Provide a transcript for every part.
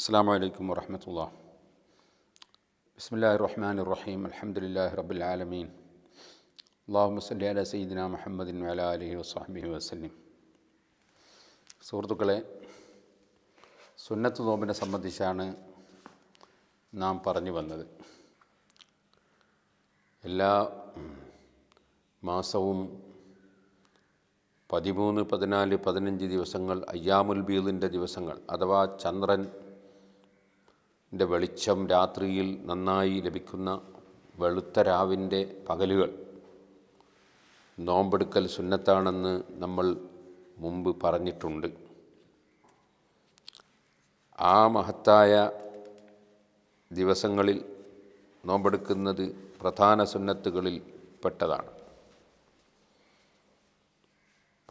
السلام عليكم ورحمة الله بسم الله الرحمن الرحيم الحمد لله رب العالمين اللهم صل على سيدنا محمد وعلى آله وصحبه وسلم സുഹൃത്തുക്കളെ സുന്നത്ത് നോമ്പിനെ സംബന്ധിച്ചാണ് നാം പറഞ്ഞു വന്നത് എല്ലാ മാസവും പതിമൂന്ന് പതിനാല് പതിനഞ്ച് ദിവസങ്ങൾ അയ്യാമുൽ ബീദിൻ്റെ ദിവസങ്ങൾ അഥവാ ചന്ദ്രൻ ൻ്റെ വെളിച്ചം രാത്രിയിൽ നന്നായി ലഭിക്കുന്ന വെളുത്ത രാവിൻ്റെ പകലുകൾ നോമ്പെടുക്കൽ സുന്നത്താണെന്ന് നമ്മൾ മുമ്പ് പറഞ്ഞിട്ടുണ്ട് ആ മഹത്തായ ദിവസങ്ങളിൽ നോമ്പെടുക്കുന്നത് പ്രധാന സുന്നത്തുകളിൽ പെട്ടതാണ്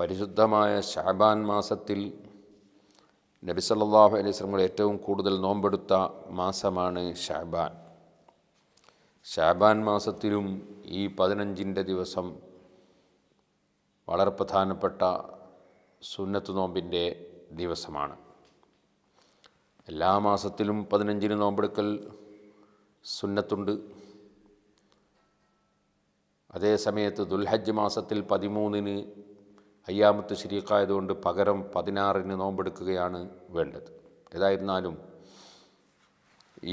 പരിശുദ്ധമായ ഷാബാൻ മാസത്തിൽ നബി സല്ലാഹു അലൈഹി സ്വലമുകൾ ഏറ്റവും കൂടുതൽ നോമ്പെടുത്ത മാസമാണ് ഷാബാൻ ഷാബാൻ മാസത്തിലും ഈ പതിനഞ്ചിൻ്റെ ദിവസം വളരെ പ്രധാനപ്പെട്ട സുന്നത്ത് നോമ്പിൻ്റെ ദിവസമാണ് എല്ലാ മാസത്തിലും പതിനഞ്ചിന് നോമ്പെടുക്കൽ സുന്നത്തുണ്ട് അതേ സമയത്ത് ദുൽഹജ്ജ് മാസത്തിൽ പതിമൂന്നിന് അയ്യാമത്ത് ശരീക്കായതുകൊണ്ട് പകരം പതിനാറിന് നോമ്പെടുക്കുകയാണ് വേണ്ടത് ഏതായിരുന്നാലും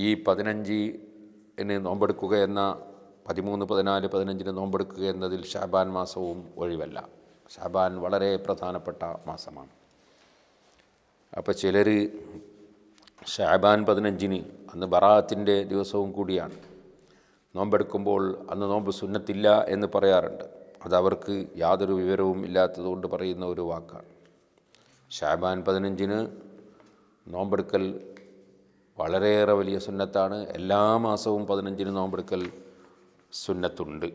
ഈ പതിനഞ്ചിന് നോമ്പെടുക്കുക എന്ന പതിമൂന്ന് പതിനാല് പതിനഞ്ചിന് നോമ്പെടുക്കുക എന്നതിൽ ഷാബാൻ മാസവും ഒഴിവല്ല ഷാബാൻ വളരെ പ്രധാനപ്പെട്ട മാസമാണ് അപ്പോൾ ചിലർ ഷാബാൻ പതിനഞ്ചിന് അന്ന് ബറാത്തിൻ്റെ ദിവസവും കൂടിയാണ് നോമ്പെടുക്കുമ്പോൾ അന്ന് നോമ്പ് സുന്നത്തില്ല എന്ന് പറയാറുണ്ട് അതവർക്ക് യാതൊരു വിവരവും കൊണ്ട് പറയുന്ന ഒരു വാക്കാണ് ഷാബാൻ പതിനഞ്ചിന് നോമ്പെടുക്കൽ വളരെയേറെ വലിയ സുന്നത്താണ് എല്ലാ മാസവും പതിനഞ്ചിന് നോമ്പെടുക്കൽ സുന്നത്തുണ്ട്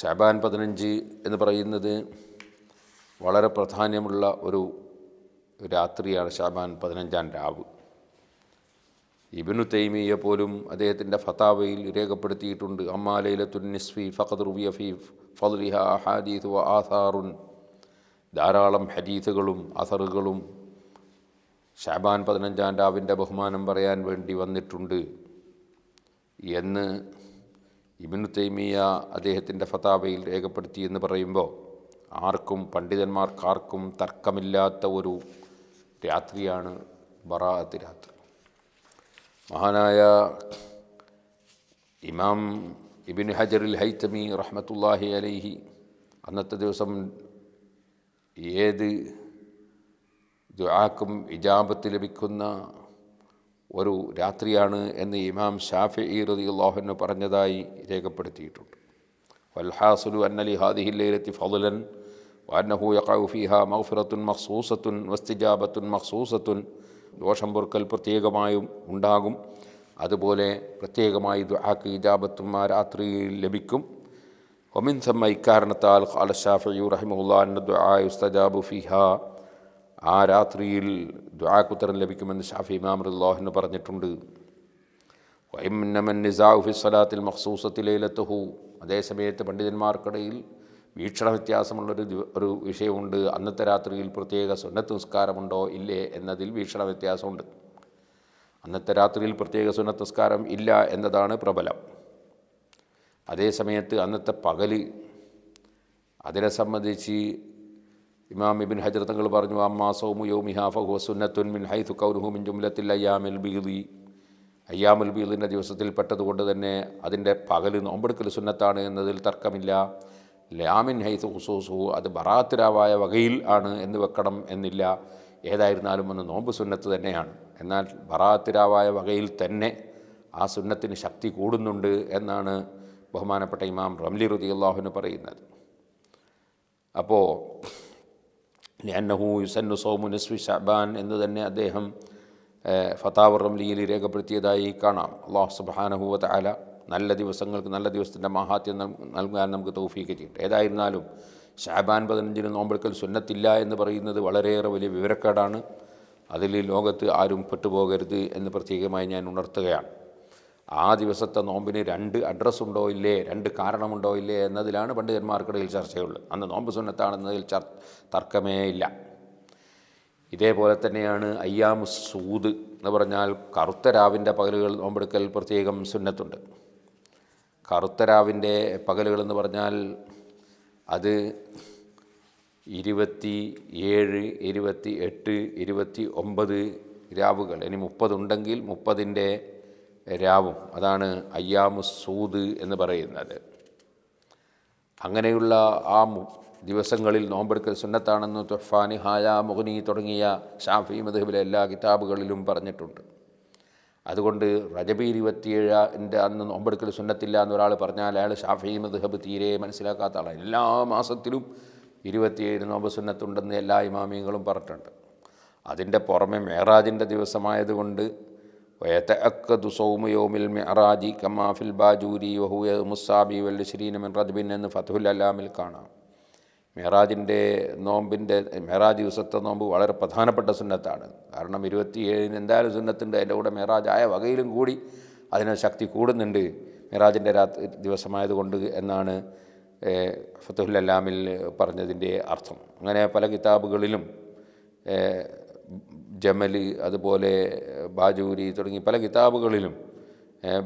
ഷാബാൻ പതിനഞ്ച് എന്ന് പറയുന്നത് വളരെ പ്രാധാന്യമുള്ള ഒരു രാത്രിയാണ് ഷാബാൻ പതിനഞ്ചാം രാവ് ഇബിനു തൈമിയെ പോലും അദ്ദേഹത്തിൻ്റെ ഫതാവയിൽ രേഖപ്പെടുത്തിയിട്ടുണ്ട് അമ്മാ നിസ്ഫി ഫഖദ് റുബിയ ഫി ഫദ്ലിഹ അഹാദീസ് വ ആസാറുൻ ധാരാളം ഹദീസുകളും അസറുകളും ഷാബാൻ പതിനഞ്ചാം രാവിൻ്റെ ബഹുമാനം പറയാൻ വേണ്ടി വന്നിട്ടുണ്ട് എന്ന് ഇബിനു തൈമിയ അദ്ദേഹത്തിൻ്റെ ഫതാവയിൽ രേഖപ്പെടുത്തി എന്ന് പറയുമ്പോൾ ആർക്കും പണ്ഡിതന്മാർക്കാർക്കും തർക്കമില്ലാത്ത ഒരു രാത്രിയാണ് ബറാഅത്ത് രാത്രി മഹാനായ ഇമാം ഇബിൻ ഹജറുൽ ഹൈത്തമി റഹ്മത്തുല്ലാഹി അലൈഹി അന്നത്തെ ദിവസം ഏത് ദുആക്കും ഇജാബത്ത് ലഭിക്കുന്ന ഒരു രാത്രിയാണ് എന്ന് ഇമാം ഷാഫി ഈറതി അള്ളാഹുവിന് പറഞ്ഞതായി രേഖപ്പെടുത്തിയിട്ടുണ്ട് വൽഹാസുലു അന്നലി ഹാദിഹില്ലയിലെത്തി ഫതുലൻ വാനഹു യഖാഫിഹ മൗഫിറത്തുൻ മഖ്സൂസത്തുൻ വസ്തിജാബത്തുൻ മഖ്സൂസത്തുൻ ദോഷം പൊറുക്കൽ പ്രത്യേകമായും ഉണ്ടാകും അതുപോലെ പ്രത്യേകമായി ദുഹാക്ക് ഇജാബത്തും ആ രാത്രിയിൽ ലഭിക്കും ഒമിൻ സമ്മ ഇക്കാരണത്താൽ ഖാലഷാഫിയു റഹിമുല്ലാൻ്റെ ദുആ ഉസ്തജാബു ഫിഹ ആ രാത്രിയിൽ ദുആക്കുത്തരം ലഭിക്കുമെന്ന് ഷാഫി ഇമാം അള്ളാഹിന് പറഞ്ഞിട്ടുണ്ട് നിസാ ഉഫി സലാത്തിൽ മഖ്സൂസത്തിലേലത്തുഹു അതേസമയത്ത് പണ്ഡിതന്മാർക്കിടയിൽ വീക്ഷണ വ്യത്യാസമുള്ളൊരു ഒരു വിഷയമുണ്ട് അന്നത്തെ രാത്രിയിൽ പ്രത്യേക സുന്നത്ത് നിസ്കാരമുണ്ടോ ഇല്ലേ എന്നതിൽ വീക്ഷണ വ്യത്യാസമുണ്ട് അന്നത്തെ രാത്രിയിൽ പ്രത്യേക സുന്നത്ത് നിസ്കാരം ഇല്ല എന്നതാണ് പ്രബലം അതേസമയത്ത് അന്നത്തെ പകൽ അതിനെ സംബന്ധിച്ച് ഇമാം ഇബിൻ ഹജ്രതങ്ങൾ പറഞ്ഞു അമ്മാ സോമു യോമിഹാഫഹു സുന്നത്തുൻ മിൻ ഹൈതു കൗരുഹു മിൻ ജുംലത്തിൽ അയ്യാമിൽ ബീദി അയ്യാമുൽ ബീദിൻ്റെ ദിവസത്തിൽ പെട്ടതുകൊണ്ട് തന്നെ അതിൻ്റെ പകൽ നോമ്പെടുക്കൽ സുന്നത്താണ് എന്നതിൽ തർക്കമില്ല ലാമിൻ ഹൈത്ത് ഹുസൂസു അത് ബറാത്തിരാവായ വകയിൽ ആണ് എന്ന് വെക്കണം എന്നില്ല ഏതായിരുന്നാലും ഒന്ന് നോമ്പ് സുന്നത്ത് തന്നെയാണ് എന്നാൽ ബറാത്തിരാവായ വകയിൽ തന്നെ ആ സുന്നത്തിന് ശക്തി കൂടുന്നുണ്ട് എന്നാണ് ബഹുമാനപ്പെട്ട ഇമാം റംലി റുദി അള്ളാഹുവിന് പറയുന്നത് അപ്പോൾ ലന്നഹു യുസന്നു സോമു നസ്വി ഷബാൻ എന്ന് തന്നെ അദ്ദേഹം ഫതാവ് റംലിയിൽ രേഖപ്പെടുത്തിയതായി കാണാം അള്ളാഹു സുബാനഹുവ താല നല്ല ദിവസങ്ങൾക്ക് നല്ല ദിവസത്തിൻ്റെ മഹാത്യം നൽകാൻ നമുക്ക് തൗഫീക്ക് ചെയ്യട്ടെ ഏതായിരുന്നാലും ഷാബാൻ പതിനഞ്ചിന് നോമ്പെടുക്കൽ സുന്നത്തില്ല എന്ന് പറയുന്നത് വളരെയേറെ വലിയ വിവരക്കേടാണ് അതിൽ ലോകത്ത് ആരും പെട്ടുപോകരുത് എന്ന് പ്രത്യേകമായി ഞാൻ ഉണർത്തുകയാണ് ആ ദിവസത്തെ നോമ്പിന് രണ്ട് അഡ്രസ്സുണ്ടോ ഇല്ലേ രണ്ട് കാരണമുണ്ടോ ഇല്ലേ എന്നതിലാണ് പണ്ഡിതന്മാർക്കിടയിൽ ചർച്ചയുള്ളത് അന്ന് നോമ്പ് സുന്നത്താണെന്നതിൽ ചർ തർക്കമേ ഇല്ല ഇതേപോലെ തന്നെയാണ് അയ്യാം സൂദ് എന്ന് പറഞ്ഞാൽ കറുത്ത രാവിൻ്റെ പകലുകൾ നോമ്പെടുക്കൽ പ്രത്യേകം സുന്നത്തുണ്ട് കറുത്തരാവിൻ്റെ പകലുകളെന്ന് പറഞ്ഞാൽ അത് ഇരുപത്തി ഏഴ് ഇരുപത്തി എട്ട് ഇരുപത്തി ഒമ്പത് രാവുകൾ ഇനി മുപ്പതുണ്ടെങ്കിൽ മുപ്പതിൻ്റെ രാവും അതാണ് അയ്യാമു സൂദ് എന്ന് പറയുന്നത് അങ്ങനെയുള്ള ആ ദിവസങ്ങളിൽ നോമ്പെടുക്കൽ സുന്നത്താണെന്ന് തൊഫാനി ഹായ മുഗനി തുടങ്ങിയ ഷാഫി മധുബിലെ എല്ലാ കിതാബുകളിലും പറഞ്ഞിട്ടുണ്ട് അതുകൊണ്ട് റജബി എൻ്റെ അന്ന് നോമ്പെടുക്കൽ സുന്നത്തില്ല എന്നൊരാൾ പറഞ്ഞാൽ അയാൾ ഷാഫി മദ്ഹബ് തീരെ മനസ്സിലാക്കാത്ത ആളാണ് എല്ലാ മാസത്തിലും ഇരുപത്തിയേഴ് നോമ്പ് സുന്നത്തുണ്ടെന്ന് എല്ലാ ഇമാമിയങ്ങളും പറഞ്ഞിട്ടുണ്ട് അതിൻ്റെ പുറമെ മെഹറാജിൻ്റെ ദിവസമായതുകൊണ്ട് വയത്തക്കതു സൗമ മെഹറാജി കമാഫിൽ ബാജൂരി വഹുയ മുസാബി വല്ലുശ്രീനമിൻ റദ്ബിൻ എന്ന് ഫതുൽ അലാമിൽ കാണാം മെഹറാജിൻ്റെ നോമ്പിൻ്റെ മെഹറാജ് ദിവസത്തെ നോമ്പ് വളരെ പ്രധാനപ്പെട്ട സുന്നത്താണ് കാരണം ഇരുപത്തിയേഴിന് എന്തായാലും സുന്നത്തുണ്ട് അതിൻ്റെ കൂടെ മെഹറാജ് ആയ വകയിലും കൂടി അതിന് ശക്തി കൂടുന്നുണ്ട് മെഹറാജിൻ്റെ രാത്രി ദിവസമായതുകൊണ്ട് എന്നാണ് ഫത്തുഹുൽ അല്ലാമിൽ പറഞ്ഞതിൻ്റെ അർത്ഥം അങ്ങനെ പല കിതാബുകളിലും ജമൽ അതുപോലെ ബാജൂരി തുടങ്ങി പല കിതാബുകളിലും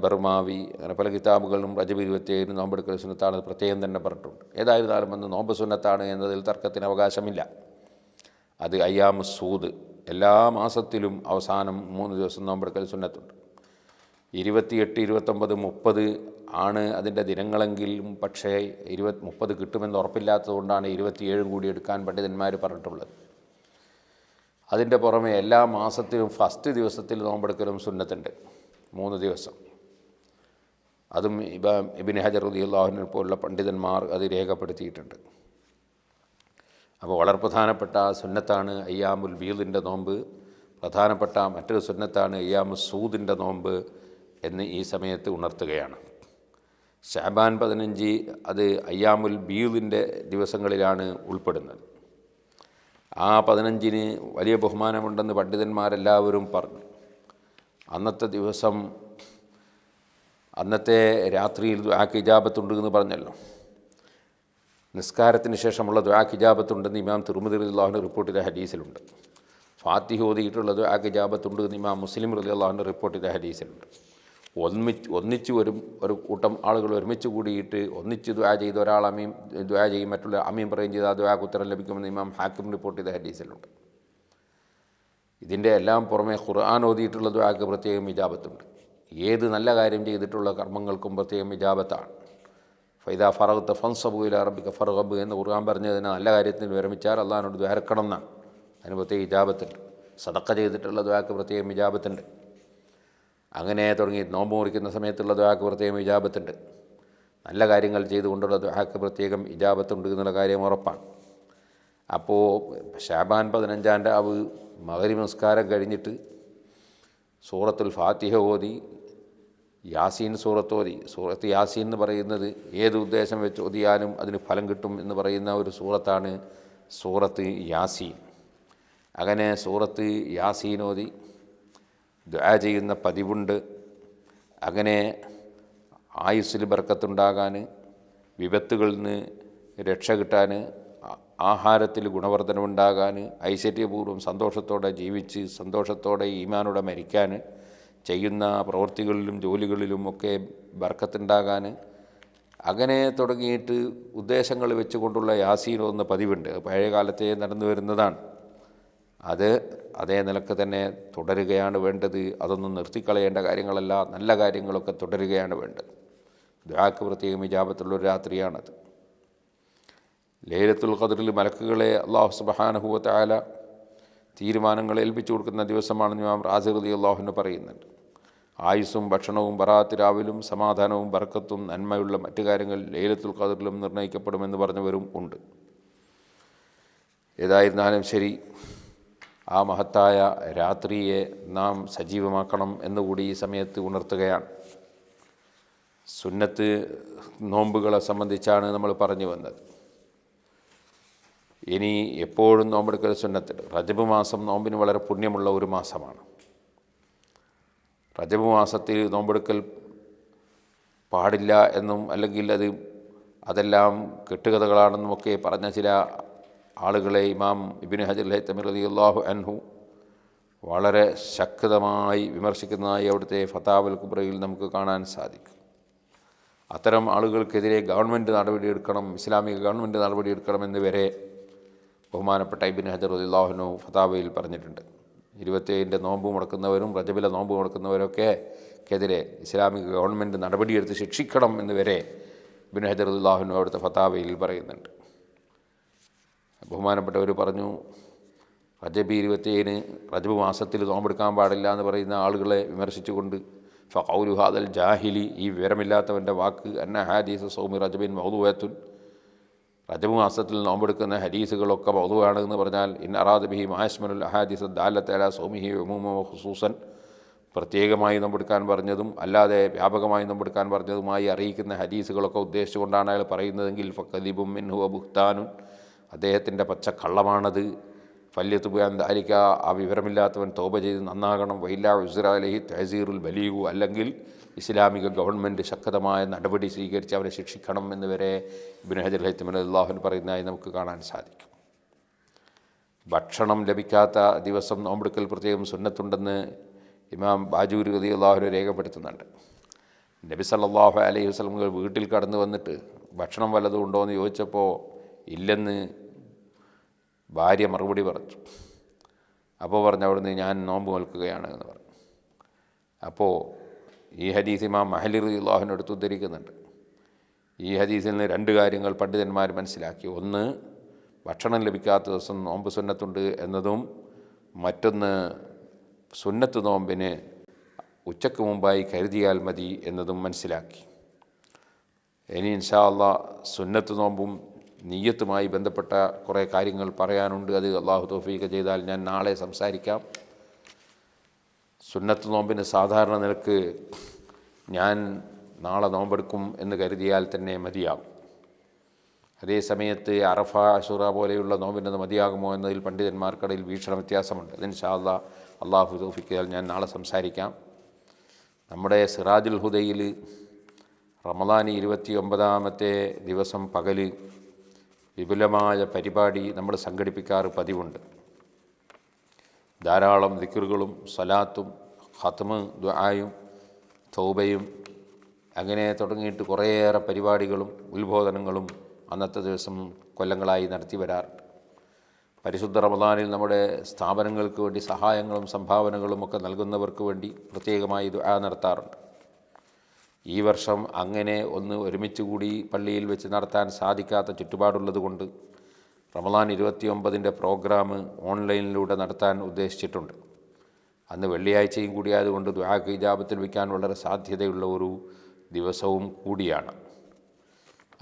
ബർമാവി അങ്ങനെ പല കിതാബുകളും റജബ് ഇരുപത്തിയേഴ് നോമ്പെടുക്കൽ സുന്നത്താണ് പ്രത്യേകം തന്നെ പറഞ്ഞിട്ടുണ്ട് ഏതായിരുന്നാലും അന്ന് നോമ്പ് സുന്നത്താണ് എന്നതിൽ തർക്കത്തിന് അവകാശമില്ല അത് അയ്യാമ സൂദ് എല്ലാ മാസത്തിലും അവസാനം മൂന്ന് ദിവസം നോമ്പെടുക്കൽ സുന്നത്തുണ്ട് ഇരുപത്തിയെട്ട് ഇരുപത്തൊമ്പത് മുപ്പത് ആണ് അതിൻ്റെ ദിനങ്ങളെങ്കിലും പക്ഷേ ഇരുപത് മുപ്പത് കിട്ടുമെന്ന് ഉറപ്പില്ലാത്തതുകൊണ്ടാണ് ഇരുപത്തിയേഴും കൂടി എടുക്കാൻ പണ്ഡിതന്മാർ പറഞ്ഞിട്ടുള്ളത് അതിൻ്റെ പുറമെ എല്ലാ മാസത്തിലും ഫസ്റ്റ് ദിവസത്തിൽ നോമ്പെടുക്കലും സുന്നത്തുണ്ട് മൂന്ന് ദിവസം അതും ഇബ ഇബിൻ ഹജർ റദിയുള്ളാഹുവിനെ പോലുള്ള പണ്ഡിതന്മാർ അത് രേഖപ്പെടുത്തിയിട്ടുണ്ട് അപ്പോൾ വളരെ പ്രധാനപ്പെട്ട സുന്നത്താണ് അയ്യാമുൽ ബീദിൻ്റെ നോമ്പ് പ്രധാനപ്പെട്ട മറ്റൊരു സുന്നത്താണ് അയ്യാമു സൂദിൻ്റെ നോമ്പ് എന്ന് ഈ സമയത്ത് ഉണർത്തുകയാണ് ഷാബാൻ പതിനഞ്ച് അത് അയ്യാമുൽ ബീദിൻ്റെ ദിവസങ്ങളിലാണ് ഉൾപ്പെടുന്നത് ആ പതിനഞ്ചിന് വലിയ ബഹുമാനമുണ്ടെന്ന് പണ്ഡിതന്മാരെല്ലാവരും പറഞ്ഞു അന്നത്തെ ദിവസം അന്നത്തെ രാത്രിയിൽ ദ്വാക്ക് ഇജാബത്തുണ്ട് എന്ന് പറഞ്ഞല്ലോ നിസ്കാരത്തിന് ശേഷമുള്ള ദ്വാക്ക് ഉണ്ടെന്ന് ഇമാം തിരുമതി റലിള്ളാഹുവിൻ്റെ റിപ്പോർട്ടിലെ ഹദീസിലുണ്ട് ഫാത്തിഹ ഓതിയിട്ടുള്ള ദ്വാക്ക് ഇജാബത്തുണ്ട് എന്ന് ഇമാം മുസ്ലിം റലിള്ളാഹുവിൻ്റെ റിപ്പോർട്ടിലെ ഹദീസിലുണ്ട് ഒന്നിച്ച് ഒന്നിച്ച് ഒരു ഒരു കൂട്ടം ആളുകൾ ഒരുമിച്ച് കൂടിയിട്ട് ഒന്നിച്ച് ദ്വാ ചെയ്ത ഒരാൾ അമീം ദ്വാ ചെയ്യും മറ്റുള്ള അമീം പറയും ചെയ്ത് ആ ദ്വാക്ക് ഉത്തരം ലഭിക്കുമെന്ന് ഇമാം ഹാക്കിം റിപ്പോർട്ട് ചെയ്ത ഹദീസിലുണ്ട് ഇതിൻ്റെ എല്ലാം പുറമെ ഖുർആൻ ഓതിയിട്ടുള്ള ദ്വാക്ക് പ്രത്യേകം ഇജാബത്തുണ്ട് ഏത് നല്ല കാര്യം ചെയ്തിട്ടുള്ള കർമ്മങ്ങൾക്കും പ്രത്യേകം വിജാപത്താണ് ഫൈദ ഫറഹത്ത് ഫൻസബുല അറബിക്ക് ഫറഹബ് എന്ന് ഖുർആൻ പറഞ്ഞതിനെ നല്ല കാര്യത്തിന് വിരമിച്ചാൽ അള്ളഹാനോട് ദ്വാരക്കണം എന്നാണ് അതിന് പ്രത്യേക ഇജാപത്തുണ്ട് സടക്ക ചെയ്തിട്ടുള്ള ദ്വാക്ക് പ്രത്യേകം വിജാപത്തുണ്ട് അങ്ങനെ തുടങ്ങി നോമ്പ് മുറിക്കുന്ന സമയത്തുള്ള ദ്വാക്ക് പ്രത്യേകം വിജാപത്തുണ്ട് നല്ല കാര്യങ്ങൾ ചെയ്തുകൊണ്ടുള്ള ദ്വാക്ക് പ്രത്യേകം ഇജാപത്തുണ്ട് എന്നുള്ള കാര്യം ഉറപ്പാണ് അപ്പോൾ ഷാബാൻ പതിനഞ്ചാം രാവ് മകരി നമസ്കാരം കഴിഞ്ഞിട്ട് സൂറത്തുൽ ഫാത്തിഹ ഓതി യാസീൻ സൂറത്ത് ഓതി സൂറത്ത് യാസീൻ എന്ന് പറയുന്നത് ഏത് ഉദ്ദേശം വെച്ച് ഓതിയാലും അതിന് ഫലം കിട്ടും എന്ന് പറയുന്ന ഒരു സൂറത്താണ് സൂറത്ത് യാസീൻ അങ്ങനെ സൂറത്ത് യാസീൻ ഓതി ദ്വാ ചെയ്യുന്ന പതിവുണ്ട് അങ്ങനെ ആയുസ്സിൽ ബർക്കത്തുണ്ടാകാൻ വിപത്തുകളിൽ നിന്ന് രക്ഷ കിട്ടാൻ ആഹാരത്തിൽ ഗുണവർദ്ധനമുണ്ടാകാൻ ഐശ്വര്യപൂർവ്വം സന്തോഷത്തോടെ ജീവിച്ച് സന്തോഷത്തോടെ ഈമാനോടെ മരിക്കാൻ ചെയ്യുന്ന പ്രവൃത്തികളിലും ജോലികളിലും ഒക്കെ ബർക്കത്തുണ്ടാകാൻ അങ്ങനെ തുടങ്ങിയിട്ട് ഉദ്ദേശങ്ങൾ വെച്ചുകൊണ്ടുള്ള യാസീൻ എന്ന പതിവുണ്ട് പഴയ നടന്നു വരുന്നതാണ് അത് അതേ നിലക്ക് തന്നെ തുടരുകയാണ് വേണ്ടത് അതൊന്നും നിർത്തിക്കളയേണ്ട കാര്യങ്ങളല്ല നല്ല കാര്യങ്ങളൊക്കെ തുടരുകയാണ് വേണ്ടത് ദുരാക്ക് പ്രത്യേകം ഒരു രാത്രിയാണത് ലേലത്തുൽ ഖദറിൽ മലക്കുകളെ അള്ളാഹു സുബഹാനഹുവ താല തീരുമാനങ്ങൾ ഏൽപ്പിച്ചു കൊടുക്കുന്ന ദിവസമാണെന്ന് ഞാൻ റാസിറുദി അലി അള്ളാഹുവിന് പറയുന്നുണ്ട് ആയുസ്സും ഭക്ഷണവും ബറാത്തിരാവിലും സമാധാനവും ബർക്കത്തും നന്മയുള്ള മറ്റു കാര്യങ്ങൾ ലേലത്തുൽ ഖദറിലും നിർണ്ണയിക്കപ്പെടുമെന്ന് പറഞ്ഞവരും ഉണ്ട് ഏതായിരുന്നാലും ശരി ആ മഹത്തായ രാത്രിയെ നാം സജീവമാക്കണം എന്നുകൂടി ഈ സമയത്ത് ഉണർത്തുകയാണ് സുന്നത്ത് നോമ്പുകളെ സംബന്ധിച്ചാണ് നമ്മൾ പറഞ്ഞു വന്നത് ഇനി എപ്പോഴും നോമ്പെടുക്കൽ സുന്നത്ത് റജബ് മാസം നോമ്പിന് വളരെ പുണ്യമുള്ള ഒരു മാസമാണ് റജബ് മാസത്തിൽ നോമ്പെടുക്കൽ പാടില്ല എന്നും അല്ലെങ്കിൽ അത് അതെല്ലാം കെട്ടുകഥകളാണെന്നും ഒക്കെ പറഞ്ഞ ചില ആളുകളെ ഇമാം ഇബിൻ ഹജർ ഹൈത്തമിർ അലി അള്ളാഹു അൻഹു വളരെ ശക്തമായി വിമർശിക്കുന്നതായി അവിടുത്തെ ഫതാബൽ കുബ്രയിൽ നമുക്ക് കാണാൻ സാധിക്കും അത്തരം ആളുകൾക്കെതിരെ ഗവൺമെൻറ് നടപടിയെടുക്കണം ഇസ്ലാമിക ഗവൺമെൻറ് നടപടിയെടുക്കണമെന്ന് വരെ ബഹുമാനപ്പെട്ട ഇബിൻ ഹജർ അള്ളാഹുനു ഫതാബയിൽ പറഞ്ഞിട്ടുണ്ട് ഇരുപത്തേഴിൻ്റെ നോമ്പ് മുടക്കുന്നവരും റജബിലെ നോമ്പ് മുടക്കുന്നവരൊക്കെ ക്കെതിരെ ഇസ്ലാമിക ഗവൺമെൻറ് നടപടിയെടുത്ത് ശിക്ഷിക്കണം എന്ന് വരെ ബിൻ ഹജറുല്ലാഹുനു അവിടുത്തെ ഫതാവയിൽ പറയുന്നുണ്ട് ബഹുമാനപ്പെട്ടവർ പറഞ്ഞു റജബി ഇരുപത്തേഴിന് റജബ് മാസത്തിൽ നോമ്പെടുക്കാൻ പാടില്ല എന്ന് പറയുന്ന ആളുകളെ വിമർശിച്ചുകൊണ്ട് ഫൗലു ഹാദൽ ജാഹിലി ഈ വിവരമില്ലാത്തവൻ്റെ വാക്ക് അന്ന ഹാദീസ് സൗമി റജബിൻ മൗദുവേത്തുൻ റജബ് മാസത്തിൽ നോമ്പെടുക്കുന്ന ഹരീസുകളൊക്കെ പൊതുവാണ് എന്ന് പറഞ്ഞാൽ ഇൻ അറാദ് ബിഹി മാസ്മനുൽ അഹാദിസ് ദാലത്തേല സോമിഹി ഉമൂമോ ഹുസൂസൻ പ്രത്യേകമായി നോമ്പെടുക്കാൻ പറഞ്ഞതും അല്ലാതെ വ്യാപകമായി നോമ്പെടുക്കാൻ പറഞ്ഞതുമായി അറിയിക്കുന്ന ഹദീസുകളൊക്കെ ഉദ്ദേശിച്ചുകൊണ്ടാണ് അയാൾ പറയുന്നതെങ്കിൽ ഫക്കദിബും മിൻഹു അബുഹ്താനും അദ്ദേഹത്തിൻ്റെ പച്ച കള്ളമാണത് ഫല്യത്തുബ അന്താലിക്ക ആ വിവരമില്ലാത്തവൻ തോപ ചെയ്ത് നന്നാകണം വൈല ഉസ്രാലഹി തഹസീറുൽ ബലീഗു അല്ലെങ്കിൽ ഇസ്ലാമിക ഗവൺമെൻറ് ശക്തമായ നടപടി സ്വീകരിച്ച് അവരെ ശിക്ഷിക്കണം എന്നിവരെ വരെ ഇബിൻ ഹജർ അള്ളാഹുൻ പറയുന്നതായി നമുക്ക് കാണാൻ സാധിക്കും ഭക്ഷണം ലഭിക്കാത്ത ദിവസം നോമ്പെടുക്കൽ പ്രത്യേകം സുന്നത്തുണ്ടെന്ന് ഇമാം ബാജൂർ ഗതി അള്ളാഹുനെ രേഖപ്പെടുത്തുന്നുണ്ട് നബി സല്ലാഹു അലൈഹി വസ്ലമുകൾ വീട്ടിൽ കടന്നു വന്നിട്ട് ഭക്ഷണം വല്ലതും ഉണ്ടോ എന്ന് ചോദിച്ചപ്പോൾ ഇല്ലെന്ന് ഭാര്യ മറുപടി പറഞ്ഞു അപ്പോൾ പറഞ്ഞു അവിടുന്ന് ഞാൻ നോമ്പ് നിൽക്കുകയാണ് എന്ന് പറഞ്ഞു അപ്പോൾ ഈ ഹദീസ് ഇമാം മഹലി എടുത്ത് ഉദ്ധരിക്കുന്നുണ്ട് ഈ ഹദീസിൽ നിന്ന് രണ്ട് കാര്യങ്ങൾ പണ്ഡിതന്മാർ മനസ്സിലാക്കി ഒന്ന് ഭക്ഷണം ലഭിക്കാത്ത ദിവസം നോമ്പ് സുന്നത്തുണ്ട് എന്നതും മറ്റൊന്ന് സുന്നത്ത് നോമ്പിന് ഉച്ചക്ക് മുമ്പായി കരുതിയാൽ മതി എന്നതും മനസ്സിലാക്കി ഇനി ഇൻഷാ അള്ളാഹ് സുന്നത്ത് നോമ്പും നീയത്തുമായി ബന്ധപ്പെട്ട കുറേ കാര്യങ്ങൾ പറയാനുണ്ട് അത് അള്ളാഹു തോഫീക്ക് ചെയ്താൽ ഞാൻ നാളെ സംസാരിക്കാം സുന്നത്ത് നോമ്പിന് സാധാരണ നിനക്ക് ഞാൻ നാളെ നോമ്പെടുക്കും എന്ന് കരുതിയാൽ തന്നെ മതിയാകും അതേ സമയത്ത് അറഫ അഷുറ പോലെയുള്ള നോമ്പിനത് മതിയാകുമോ എന്നതിൽ പണ്ഡിതന്മാർക്കിടയിൽ വീക്ഷണ വ്യത്യാസമുണ്ട് അതിന് ശാദ അള്ളാഹു തോഫിക്കാൽ ഞാൻ നാളെ സംസാരിക്കാം നമ്മുടെ സിറാജുൽ ഹുദയിൽ റമദാനി ഇരുപത്തി ഒമ്പതാമത്തെ ദിവസം പകല് വിപുലമായ പരിപാടി നമ്മൾ സംഘടിപ്പിക്കാറ് പതിവുണ്ട് ധാരാളം ദിക്കറുകളും സലാത്തും ഹത്മ ദ്വായും തൗബയും അങ്ങനെ തുടങ്ങിയിട്ട് കുറേയേറെ പരിപാടികളും ഉത്ബോധനങ്ങളും അന്നത്തെ ദിവസം കൊല്ലങ്ങളായി നടത്തി വരാറ് പരിശുദ്ധ റമദാനിൽ നമ്മുടെ സ്ഥാപനങ്ങൾക്ക് വേണ്ടി സഹായങ്ങളും സംഭാവനകളും ഒക്കെ നൽകുന്നവർക്ക് വേണ്ടി പ്രത്യേകമായി ദുആ നടത്താറുണ്ട് ഈ വർഷം അങ്ങനെ ഒന്ന് ഒരുമിച്ച് കൂടി പള്ളിയിൽ വെച്ച് നടത്താൻ സാധിക്കാത്ത ചുറ്റുപാടുള്ളതുകൊണ്ട് റമലാൻ ഇരുപത്തിയൊമ്പതിൻ്റെ പ്രോഗ്രാം ഓൺലൈനിലൂടെ നടത്താൻ ഉദ്ദേശിച്ചിട്ടുണ്ട് അന്ന് വെള്ളിയാഴ്ചയും കൂടി ആയതുകൊണ്ട് ദ്വാക്ക് ഇജാപത്തിൽ വയ്ക്കാൻ വളരെ സാധ്യതയുള്ള ഒരു ദിവസവും കൂടിയാണ്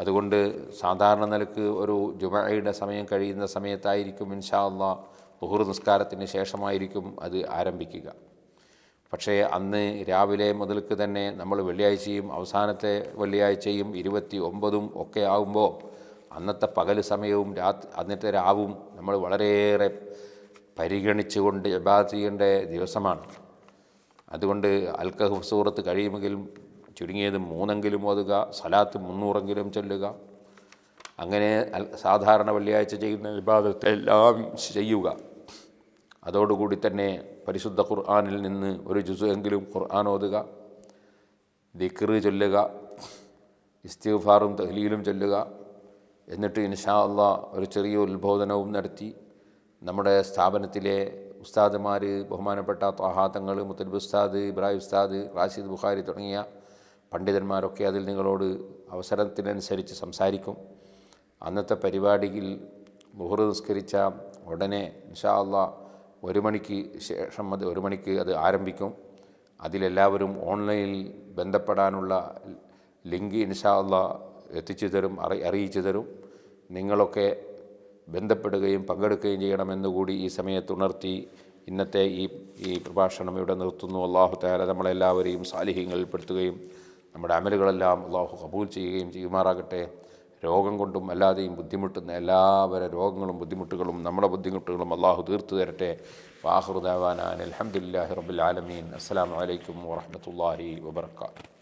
അതുകൊണ്ട് സാധാരണ നിലക്ക് ഒരു ജുമയുടെ സമയം കഴിയുന്ന സമയത്തായിരിക്കും ഇൻഷാ അള്ളാഹ് ബഹുർ നിസ്കാരത്തിന് ശേഷമായിരിക്കും അത് ആരംഭിക്കുക പക്ഷേ അന്ന് രാവിലെ മുതൽക്ക് തന്നെ നമ്മൾ വെള്ളിയാഴ്ചയും അവസാനത്തെ വെള്ളിയാഴ്ചയും ഇരുപത്തി ഒമ്പതും ഒക്കെ ആകുമ്പോൾ അന്നത്തെ പകൽ സമയവും രാത്രി അന്നത്തെ രാവും നമ്മൾ വളരെയേറെ പരിഗണിച്ചുകൊണ്ട് ജബാത്ത് ചെയ്യേണ്ട ദിവസമാണ് അതുകൊണ്ട് അൽക്കഹ് സൂറത്ത് കഴിയുമെങ്കിലും ചുരുങ്ങിയത് മൂന്നെങ്കിലും ഓതുക സലാത്ത് മുന്നൂറെങ്കിലും ചൊല്ലുക അങ്ങനെ സാധാരണ വെള്ളിയാഴ്ച ചെയ്യുന്ന വിഭാഗത്തെല്ലാം എല്ലാം ചെയ്യുക അതോടുകൂടി തന്നെ പരിശുദ്ധ ഖുർആാനിൽ നിന്ന് ഒരു ജുസുവെങ്കിലും ഖുർആൻ ഓതുക ദിക്റ് ചൊല്ലുക ഇസ്തീഫാറും തഹ്ലീലും ചൊല്ലുക എന്നിട്ട് ഇൻഷാ അല്ല ഒരു ചെറിയ ഉത്ബോധനവും നടത്തി നമ്മുടെ സ്ഥാപനത്തിലെ ഉസ്താദുമാർ ബഹുമാനപ്പെട്ട ത്വാഹാത്തങ്ങൾ മുത്തലിബ് ഉസ്താദ് ഇബ്രാഹിം ഉസ്താദ് റാഷിദ് ബുഖാരി തുടങ്ങിയ പണ്ഡിതന്മാരൊക്കെ അതിൽ നിങ്ങളോട് അവസരത്തിനനുസരിച്ച് സംസാരിക്കും അന്നത്തെ പരിപാടിയിൽ മുഹർ നിസ്കരിച്ച ഉടനെ ഇൻഷാ അള്ളാഹ് ഒരു മണിക്ക് ശേഷം അത് ഒരു മണിക്ക് അത് ആരംഭിക്കും അതിലെല്ലാവരും ഓൺലൈനിൽ ബന്ധപ്പെടാനുള്ള ലിങ്ക് ഇൻഷാ എത്തിച്ചു തരും അറി അറിയിച്ചു തരും നിങ്ങളൊക്കെ ബന്ധപ്പെടുകയും പങ്കെടുക്കുകയും ചെയ്യണമെന്ന് കൂടി ഈ സമയത്തുണർത്തി ഇന്നത്തെ ഈ ഈ പ്രഭാഷണം ഇവിടെ നിർത്തുന്നു അള്ളാഹു തയാല നമ്മളെല്ലാവരെയും സാലിഹ്യങ്ങളിൽ പെടുത്തുകയും നമ്മുടെ അമലുകളെല്ലാം അള്ളാഹു കബൂൽ ചെയ്യുകയും ചെയ്യുമാറാകട്ടെ രോഗം കൊണ്ടും അല്ലാതെയും ബുദ്ധിമുട്ടുന്ന എല്ലാവരും രോഗങ്ങളും ബുദ്ധിമുട്ടുകളും നമ്മുടെ ബുദ്ധിമുട്ടുകളും അള്ളാഹു തീർത്തു തരട്ടെ വാഹുദാവാനാൻ അലഹമുല്ലാഹി റബുൽ ആലമീൻ അസ്സാം വലൈക്കും വാഹമത്തല്ലാഹി വാത്തു